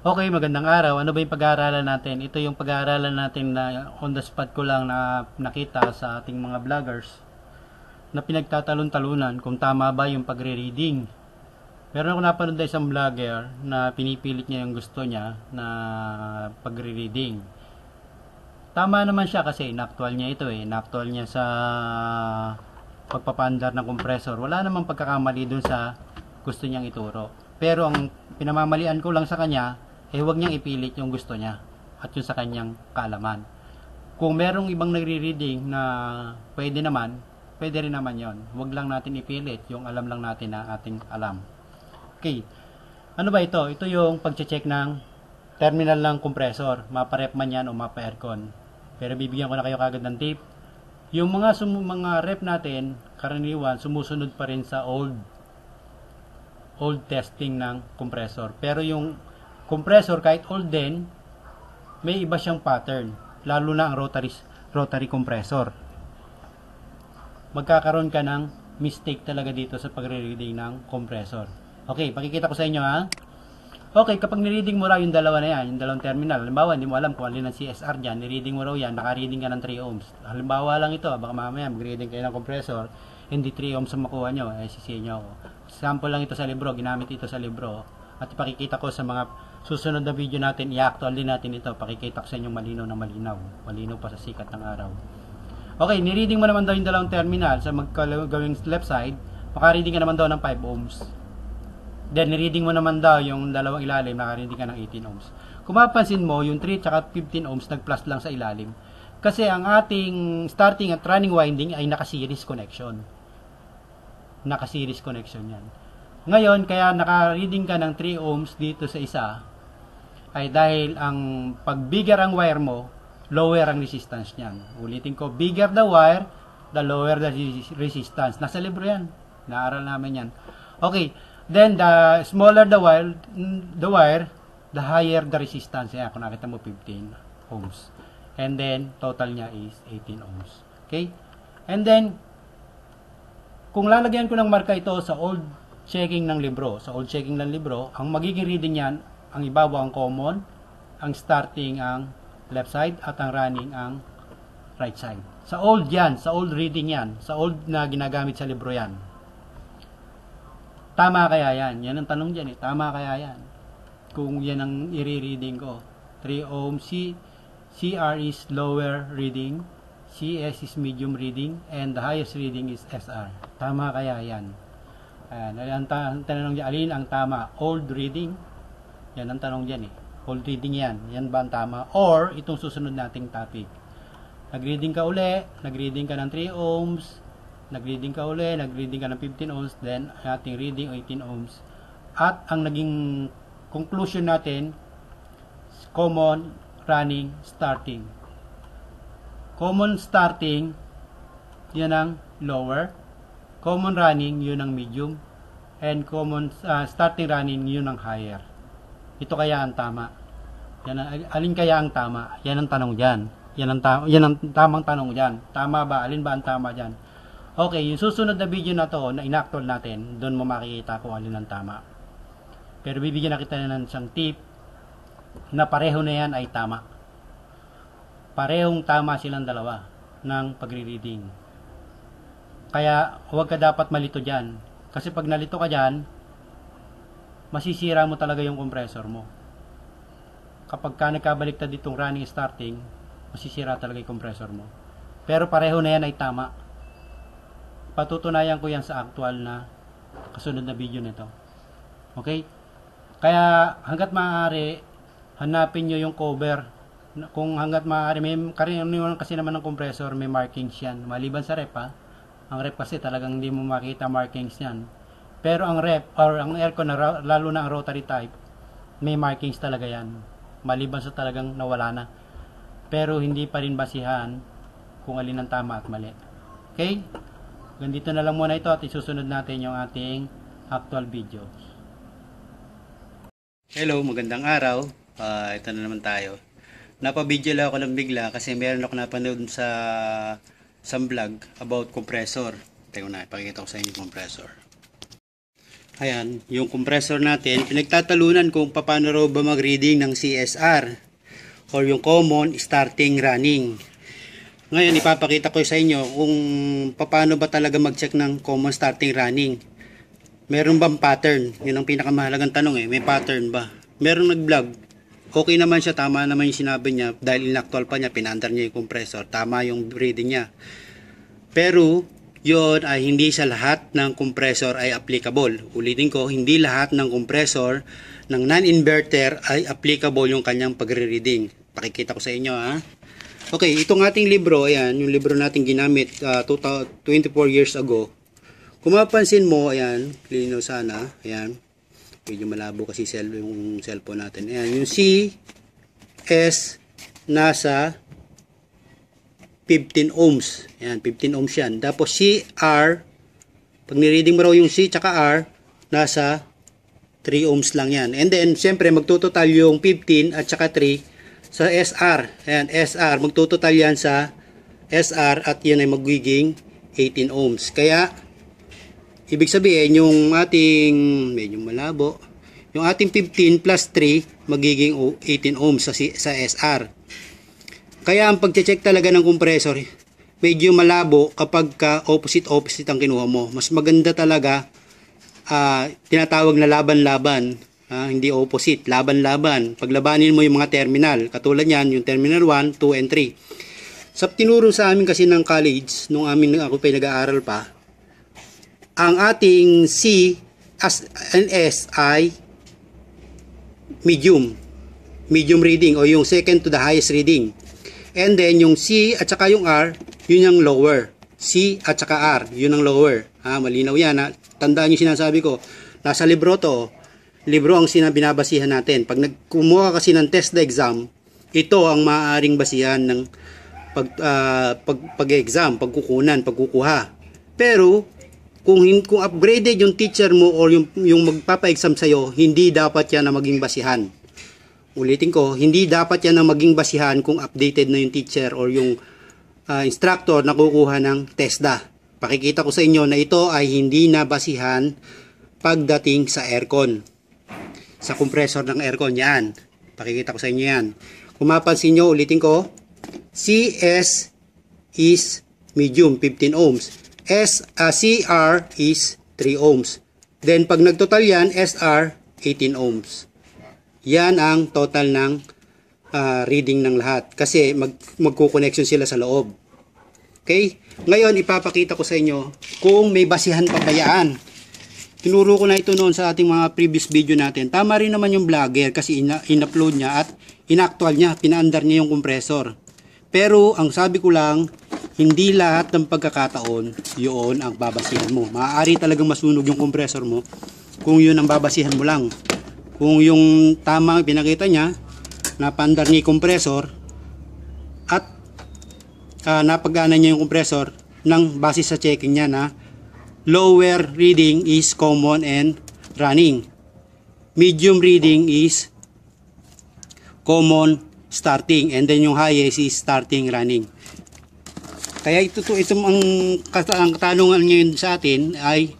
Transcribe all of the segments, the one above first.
Okay, magandang araw. Ano ba yung pag-aaralan natin? Ito yung pag-aaralan natin na on the spot ko lang na nakita sa ating mga vloggers na pinagtatalon-talunan kung tama ba yung pagre-reading. Meron ako napanood na isang vlogger na pinipilit niya yung gusto niya na pagre-reading. Tama naman siya kasi inaktual niya ito eh. Inaktual niya sa pagpapandar ng compressor. Wala namang pagkakamali dun sa gusto niyang ituro. Pero ang pinamamalian ko lang sa kanya, eh huwag niyang ipilit yung gusto niya at yung sa kanyang kaalaman. Kung merong ibang nagre-reading na pwede naman, pwede rin naman yon. Huwag lang natin ipilit yung alam lang natin na ating alam. Okay. Ano ba ito? Ito yung pag-check ng terminal ng compressor. Maparep man yan o mapa-aircon. Pero bibigyan ko na kayo kagad ng tip. Yung mga, sum- mga rep natin, karaniwan, sumusunod pa rin sa old old testing ng compressor. Pero yung compressor kahit old din, may iba siyang pattern, lalo na ang rotary, rotary compressor. Magkakaroon ka ng mistake talaga dito sa pagre-reading ng compressor. Okay, pakikita ko sa inyo ha. Okay, kapag ni-reading mo raw yung dalawa na yan, yung dalawang terminal, halimbawa, hindi mo alam kung alin ang CSR dyan, ni-reading mo raw yan, naka-reading ka ng 3 ohms. Halimbawa lang ito, baka mamaya mag-reading kayo ng compressor, hindi 3 ohms ang makuha nyo, eh, sisihin nyo ako. Sample lang ito sa libro, ginamit ito sa libro, at ipakikita ko sa mga susunod na video natin, i-actual din natin ito. Pakikita ko sa inyo malinaw na malinaw. Malinaw pa sa sikat ng araw. Okay, ni-reading mo naman daw yung dalawang terminal sa magkagawing left side. Makareading ka naman daw ng 5 ohms. Then, ni-reading mo naman daw yung dalawang ilalim, makareading ka ng 18 ohms. Kung mapapansin mo, yung 3 at 15 ohms nag-plus lang sa ilalim. Kasi ang ating starting at running winding ay naka-series connection. Naka-series connection yan. Ngayon, kaya naka-reading ka ng 3 ohms dito sa isa, ay dahil ang pag bigger ang wire mo, lower ang resistance niyan. Ulitin ko, bigger the wire, the lower the resistance. Nasa libro yan. Naaral namin yan. Okay, then the smaller the wire, the wire, the higher the resistance. Yan, kung nakita mo, 15 ohms. And then, total niya is 18 ohms. Okay? And then, kung lalagyan ko ng marka ito sa old checking ng libro. Sa old checking ng libro, ang magiging reading niyan, ang ibabaw ang common, ang starting ang left side, at ang running ang right side. Sa old yan, sa old reading yan, sa old na ginagamit sa libro yan. Tama kaya yan? Yan ang tanong dyan eh. Tama kaya yan? Kung yan ang i-reading ko. 3 ohm C, CR is lower reading, CS is medium reading, and the highest reading is SR. Tama kaya yan? Ayan, ayan ta ang tanong niya, alin ang tama? Old reading? Yan ang tanong dyan eh. Old reading yan. Yan ba ang tama? Or, itong susunod nating topic. Nag-reading ka uli, nag-reading ka ng 3 ohms, nag-reading ka uli, nag-reading ka ng 15 ohms, then ating reading 18 ohms. At ang naging conclusion natin, common, running, starting. Common starting, yan ang lower common running yun ang medium and common uh, starting running yun ang higher ito kaya ang tama yan ang, alin kaya ang tama yan ang tanong diyan yan ang ta- yan ang tamang tanong diyan tama ba alin ba ang tama diyan okay yung susunod na video na to na inactual natin doon mo makikita kung alin ang tama pero bibigyan na kita ng isang tip na pareho na yan ay tama parehong tama silang dalawa ng pagre-reading kaya huwag ka dapat malito dyan. Kasi pag nalito ka dyan, masisira mo talaga yung compressor mo. Kapag ka nagkabaliktad ditong running starting, masisira talaga yung compressor mo. Pero pareho na yan ay tama. Patutunayan ko yan sa actual na kasunod na video nito. Okay? Kaya hanggat maaari, hanapin nyo yung cover. Kung hanggat maaari, may, kasi naman ng compressor, may markings yan. Maliban sa rep ang ref kasi talagang hindi mo makita markings niyan. Pero ang ref or ang aircon, na, lalo na ang rotary type, may markings talaga yan. Maliban sa talagang nawala na. Pero hindi pa rin basihan kung alin ang tama at mali. Okay? Ganito na lang muna ito at isusunod natin yung ating actual video. Hello, magandang araw. Uh, ito na naman tayo. Napabidyo lang ako ng bigla kasi meron ako napanood sa isang vlog about compressor. Tingnan na, ipakikita ko sa inyo yung compressor. Ayan, yung compressor natin, pinagtatalunan kung paano raw ba mag-reading ng CSR or yung common starting running. Ngayon, ipapakita ko sa inyo kung paano ba talaga mag-check ng common starting running. Meron bang pattern? Yun ang pinakamahalagang tanong eh, may pattern ba? Meron nag-vlog okay naman siya, tama naman yung sinabi niya dahil inactual pa niya, pinaandar niya yung compressor, tama yung reading niya. Pero, yon ay hindi sa lahat ng compressor ay applicable. Ulitin ko, hindi lahat ng compressor ng non-inverter ay applicable yung kanyang pagre-reading. Pakikita ko sa inyo ha. Okay, itong ating libro, ayan, yung libro natin ginamit uh, ah, 24 years ago. Kung mapansin mo, ayan, lino sana, ayan, medyo malabo kasi cell, yung cellphone natin ayan yung C S nasa 15 ohms ayan 15 ohms yan tapos C R pag nireading mo raw yung C tsaka R nasa 3 ohms lang yan and then syempre magtutotal yung 15 at tsaka 3 sa SR ayan SR magtutotal yan sa SR at yan ay magiging 18 ohms kaya Ibig sabihin, yung ating, medyo malabo, yung ating 15 plus 3, magiging 18 ohms sa, sa SR. Kaya ang pag-check talaga ng compressor, medyo malabo kapag ka opposite-opposite ang kinuha mo. Mas maganda talaga, uh, tinatawag na laban-laban, uh, hindi opposite, laban-laban. Paglabanin mo yung mga terminal, katulad yan, yung terminal 1, 2, and 3. Sa tinuro sa amin kasi ng college, nung amin ako pa nag-aaral pa, ang ating C as an S ay medium. Medium reading o yung second to the highest reading. And then yung C at saka yung R, yun yung lower. C at saka R, yun ang lower. Ha, ah, malinaw yan. Ha? Ah. Tandaan yung sinasabi ko. Nasa libro to, libro ang sinabinabasihan natin. Pag nagkumuha kasi ng test na exam, ito ang maaaring basihan ng pag, uh, pag, pag-exam, pagkukunan, pagkukuha. Pero, kung kung upgraded yung teacher mo or yung yung magpapa-exam sa iyo, hindi dapat 'yan na maging basihan. Ulitin ko, hindi dapat 'yan na maging basihan kung updated na yung teacher or yung uh, instructor na kukuha ng TESDA. Pakikita ko sa inyo na ito ay hindi na basihan pagdating sa aircon. Sa compressor ng aircon 'yan. Pakikita ko sa inyo 'yan. Kung mapansin niyo, ulitin ko, CS is medium 15 ohms. S, uh, ah, CR is 3 ohms. Then pag nagtotal yan, SR 18 ohms. Yan ang total ng uh, reading ng lahat kasi mag magko-connection sila sa loob. Okay? Ngayon ipapakita ko sa inyo kung may basihan yan. Tinuro ko na ito noon sa ating mga previous video natin. Tama rin naman yung vlogger kasi ina in-upload niya at in-actual niya, pinaandar niya yung compressor. Pero ang sabi ko lang, hindi lahat ng pagkakataon yun ang babasihan mo. Maaari talagang masunog yung compressor mo kung yun ang babasihan mo lang. Kung yung tamang pinakita niya, napandar niya yung compressor at uh, napagana niya yung compressor ng base sa checking niya na lower reading is common and running. Medium reading is common starting and then yung highest is starting running. Kaya ito to ito ang, ang katanungan ngayon sa atin ay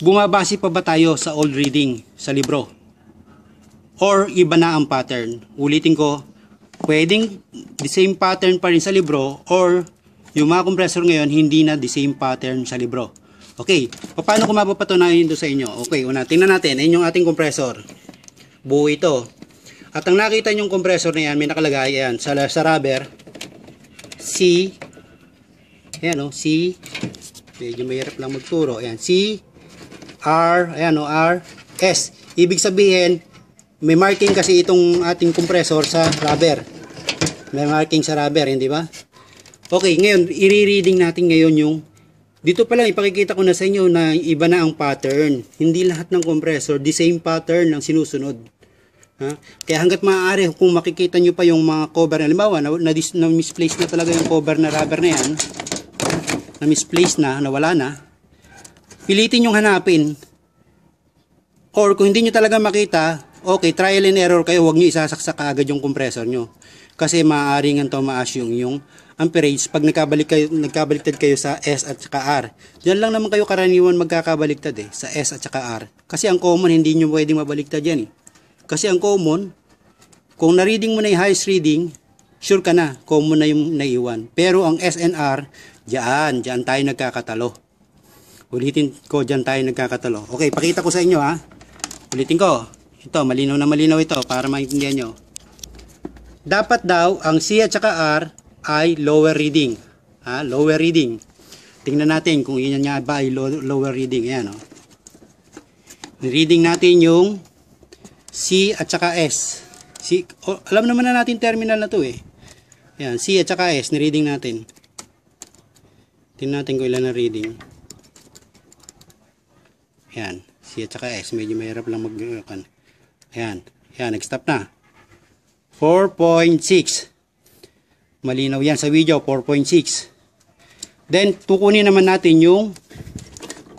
bumabase pa ba tayo sa old reading sa libro? Or iba na ang pattern? Ulitin ko, pwedeng the same pattern pa rin sa libro or yung mga compressor ngayon hindi na the same pattern sa libro. Okay, paano ko mapapatunayan ito sa inyo? Okay, una, tingnan natin, ayun yung ating compressor. Buo ito. At ang nakita yung compressor na yan, may nakalagay yan sa, sa rubber, C ayan o, oh, C medyo mahirap lang magturo ayan, C R, ayan o, oh, R S, ibig sabihin may marking kasi itong ating compressor sa rubber may marking sa rubber, hindi ba? okay, ngayon, i-reading natin ngayon yung dito pa lang ipakikita ko na sa inyo na iba na ang pattern. Hindi lahat ng compressor the same pattern ang sinusunod. Ha? Kaya hanggat maaari, kung makikita nyo pa yung mga cover, halimbawa, na, na, na misplace na talaga yung cover na rubber na yan, na misplaced na, nawala na, pilitin yung hanapin. Or kung hindi nyo talaga makita, okay, trial and error kayo, huwag nyo isasaksak agad yung compressor nyo. Kasi maaaring ang tumaas yung yung amperage pag nagkabalik kayo, nagkabaliktad kayo sa S at saka R. Diyan lang naman kayo karaniwan magkakabaliktad eh, sa S at saka R. Kasi ang common, hindi nyo pwedeng mabaliktad yan eh. Kasi ang common, kung na-reading mo na yung highest reading, sure ka na, common na yung naiwan. Pero ang SNR, diyan, diyan tayo nagkakatalo. Ulitin ko, diyan tayo nagkakatalo. Okay, pakita ko sa inyo ha. Ulitin ko. Ito, malinaw na malinaw ito para maintindihan nyo. Dapat daw, ang C at saka R ay lower reading. Ha? Lower reading. Tingnan natin kung yun niya ba ay lower reading. Ayan, oh. Reading natin yung C at saka S. C, oh, alam naman na natin terminal na to eh. Yan, C at saka S, ni-reading natin. Tingnan natin kung ilan na reading. Yan, C at saka S, medyo mahirap lang mag -akan. Ayan, yan, nag-stop na. 4.6. Malinaw yan sa video, 4.6. Then, tukunin naman natin yung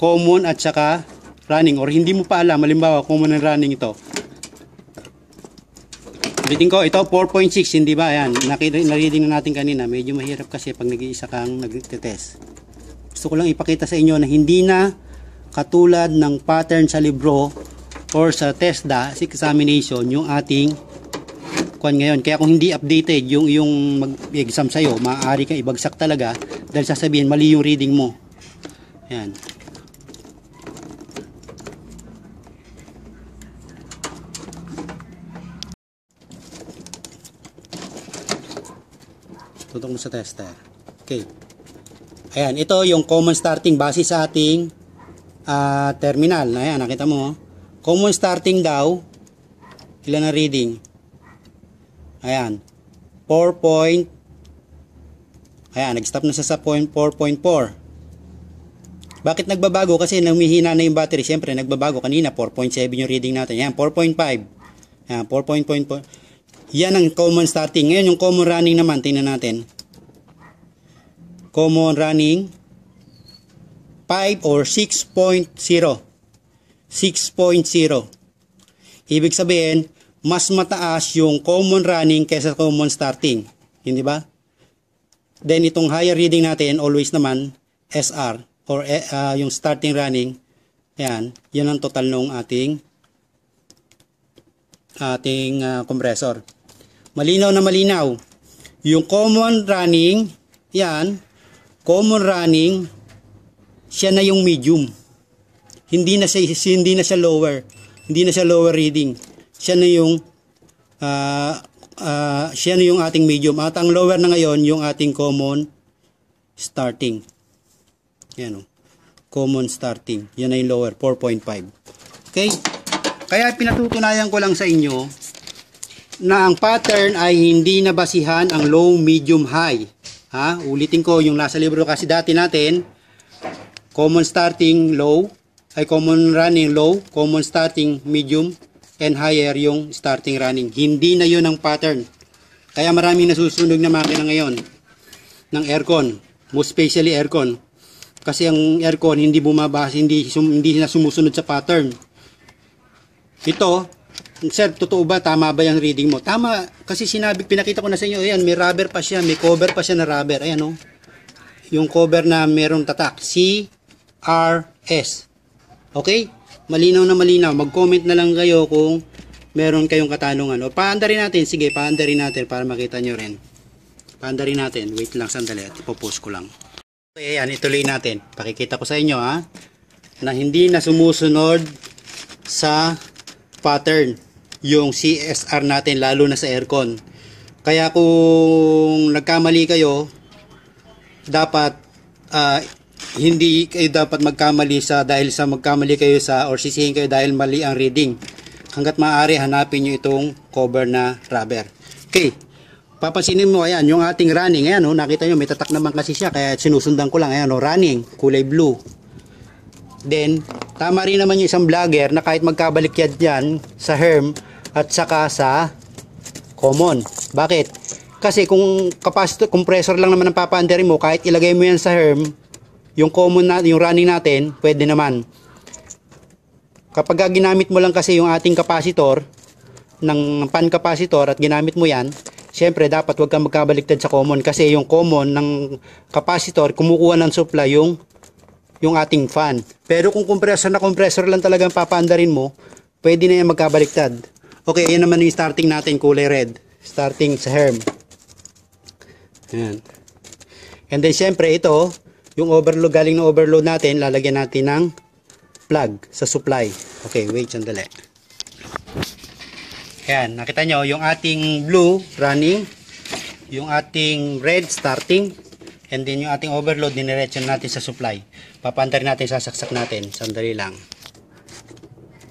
common at saka running or hindi mo pa alam, halimbawa common and running ito Ulitin ko, ito 4.6, hindi ba? Ayan, nakita, narinig na natin kanina. Medyo mahirap kasi pag nag-iisa kang nag-test. Gusto ko lang ipakita sa inyo na hindi na katulad ng pattern sa libro or sa test da, sa examination yung ating kuan ngayon. Kaya kung hindi updated yung yung mag-exam sa'yo, maaari kang ibagsak talaga dahil sasabihin mali yung reading mo. Ayan. Tutok mo sa tester. Okay. Ayan, ito yung common starting base sa ating uh, terminal. Ayan, nakita mo. Oh. Common starting daw, ilan na reading? Ayan, 4 point, ayan, nag-stop na siya sa 4.4. Bakit nagbabago? Kasi namihina na yung battery. Siyempre, nagbabago kanina, 4.7 yung reading natin. Ayan, 4.5. Ayan, 4.5. Yan ang common starting. Ngayon, yung common running naman, tingnan natin. Common running, 5 or 6.0. 6.0. Ibig sabihin, mas mataas yung common running kaysa common starting. Hindi ba? Then, itong higher reading natin, always naman, SR, or uh, yung starting running, yan, yan ang total nung ating ating uh, ah, compressor. Malinaw na malinaw. Yung common running, yan, common running, siya na yung medium. Hindi na siya, hindi na siya lower. Hindi na siya lower reading. Siya na yung uh, uh, siya na yung ating medium. At ang lower na ngayon, yung ating common starting. Yan o. Oh. Common starting. Yan na yung lower, 4.5. Okay? Kaya pinatutunayan ko lang sa inyo na ang pattern ay hindi nabasihan ang low, medium, high. Ha? Ulitin ko yung nasa libro kasi dati natin, common starting low, ay common running low, common starting medium, and higher yung starting running. Hindi na yun ang pattern. Kaya maraming nasusunog na makina ngayon ng aircon, most especially aircon. Kasi ang aircon hindi bumabas, hindi, hindi na sumusunod sa pattern ito, sir, totoo ba? Tama ba yung reading mo? Tama, kasi sinabi, pinakita ko na sa inyo, ayan, may rubber pa siya, may cover pa siya na rubber. Ayan, oh. Yung cover na merong tatak. C-R-S. Okay? Malinaw na malinaw. Mag-comment na lang kayo kung meron kayong katanungan. O, paandarin natin. Sige, paandarin natin para makita nyo rin. Paandarin natin. Wait lang sandali at ipopost ko lang. Okay, ayan, ituloy natin. Pakikita ko sa inyo, ha? Na hindi na sumusunod sa pattern yung CSR natin lalo na sa aircon. Kaya kung nagkamali kayo, dapat uh, hindi kayo dapat magkamali sa dahil sa magkamali kayo sa or sisihin kayo dahil mali ang reading. Hanggat maaari hanapin niyo itong cover na rubber. Okay. Papansinin mo ayan yung ating running. Ayan oh, nakita niyo may tatak naman kasi siya kaya sinusundan ko lang ayan oh, running, kulay blue. Then, tama rin naman yung isang vlogger na kahit magkabalikyad yan sa herm at saka sa common. Bakit? Kasi kung capacitor, compressor lang naman ang papaandarin mo, kahit ilagay mo yan sa herm, yung common na, yung running natin, pwede naman. Kapag ginamit mo lang kasi yung ating capacitor, ng pan capacitor at ginamit mo yan, syempre dapat huwag kang magkabaliktad sa common kasi yung common ng capacitor kumukuha ng supply yung yung ating fan. Pero kung compressor na compressor lang talagang papaandarin mo, pwede na yan magkabaliktad. Okay, ayan naman yung starting natin, kulay red. Starting sa herm. Ayan. And then syempre ito, yung overload, galing na overload natin, lalagyan natin ng plug sa supply. Okay, wait sandali. Ayan, nakita nyo yung ating blue running, yung ating red starting, And then yung ating overload, diniretso natin sa supply. Papantarin natin, sasaksak natin. Sandali lang.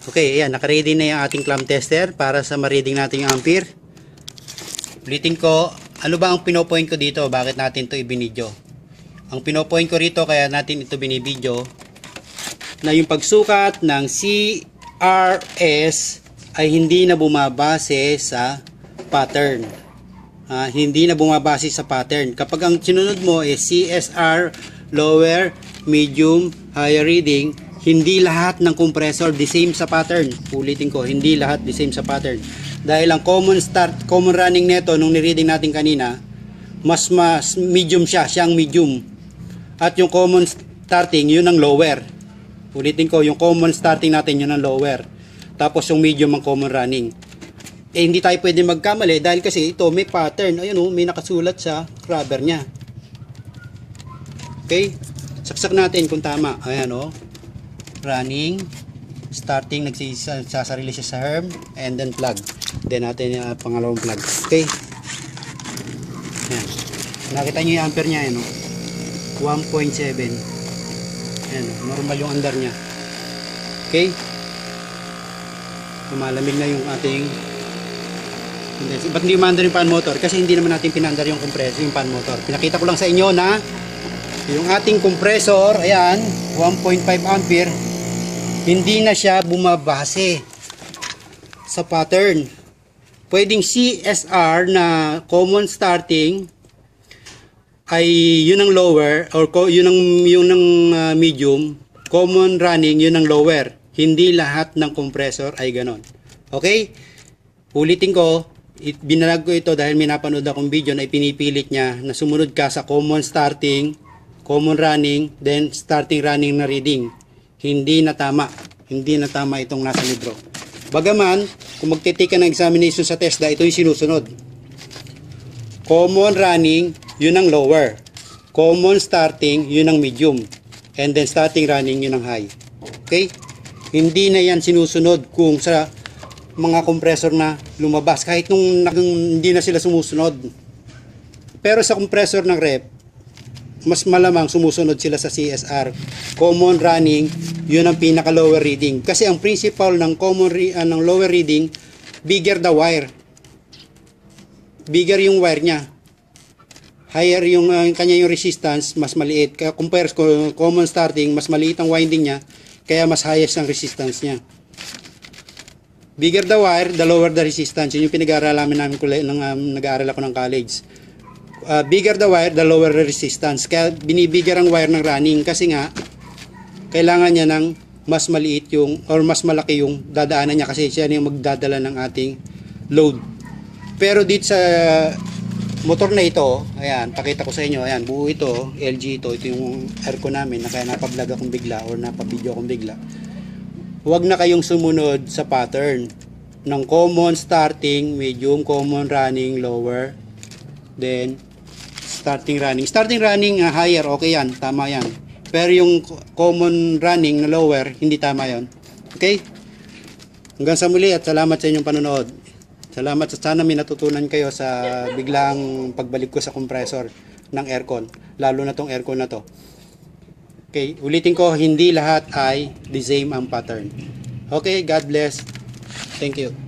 Okay, ayan. Nakaready na yung ating clamp tester para sa ma-reading natin yung ampere. Ulitin ko, ano ba ang pinopoint ko dito? Bakit natin ito ibinidyo? Ang pinopoint ko rito, kaya natin ito binibidyo, na yung pagsukat ng CRS ay hindi na bumabase sa pattern uh, hindi na bumabase sa pattern. Kapag ang sinunod mo is CSR, lower, medium, higher reading, hindi lahat ng compressor the same sa pattern. Ulitin ko, hindi lahat the same sa pattern. Dahil ang common start, common running nito nung ni-reading natin kanina, mas mas medium siya, siyang medium. At yung common starting, yun ang lower. Ulitin ko, yung common starting natin, yun ang lower. Tapos yung medium ang common running eh hindi tayo pwede magkamali dahil kasi ito may pattern ayun oh may nakasulat sa rubber niya okay saksak natin kung tama ayan oh running starting nagsasarili siya sa herm and then plug then natin yung uh, ah, pangalawang plug okay ayan. nakita nyo yung ampere niya ayan oh 1.7 ayan oh. normal yung under niya okay lumalamig na yung ating hindi, ba't hindi umandar yung fan motor? Kasi hindi naman natin pinandar yung compressor, yung fan motor. Pinakita ko lang sa inyo na yung ating compressor, ayan, 1.5 ampere, hindi na siya bumabase sa pattern. Pwedeng CSR na common starting ay yun ang lower or yun ang, yun ang uh, medium, common running yun ang lower. Hindi lahat ng compressor ay ganon. Okay? Ulitin ko, It, binarag ko ito dahil may napanood akong video na ipinipilit niya na sumunod ka sa common starting, common running, then starting running na reading. Hindi na tama. Hindi na tama itong nasa libro. Bagaman, kung magtitake ka ng examination sa test, ito yung sinusunod. Common running, yun ang lower. Common starting, yun ang medium. And then starting running, yun ang high. Okay? Hindi na yan sinusunod kung sa mga compressor na lumabas kahit nung, nung hindi na sila sumusunod. Pero sa compressor ng rep, mas malamang sumusunod sila sa CSR. Common running, yun ang pinaka lower reading. Kasi ang principle ng common re, uh, ng lower reading, bigger the wire. Bigger yung wire niya. Higher yung uh, kanya yung resistance, mas maliit. Kaya compares ko, common starting, mas maliit ang winding niya, kaya mas highest ang resistance niya bigger the wire, the lower the resistance. Yun yung pinag-aaralan namin nung um, nag-aaral ako ng college. Uh, bigger the wire, the lower the resistance. Kaya binibigger ang wire ng running kasi nga, kailangan niya ng mas maliit yung, or mas malaki yung dadaanan niya kasi siya yung magdadala ng ating load. Pero dito sa motor na ito, ayan, pakita ko sa inyo, ayan, buo ito, LG ito, ito yung aircon namin na kaya napablog akong bigla or napapideo akong bigla huwag na kayong sumunod sa pattern ng common starting, medium, common running, lower, then starting running. Starting running, uh, higher, okay yan, tama yan. Pero yung common running na lower, hindi tama yon. Okay? Hanggang sa muli at salamat sa inyong panonood. Salamat sa sana may natutunan kayo sa biglang pagbalik ko sa compressor ng aircon. Lalo na tong aircon na to. Okay, ulitin ko, hindi lahat ay the same ang pattern. Okay, God bless. Thank you.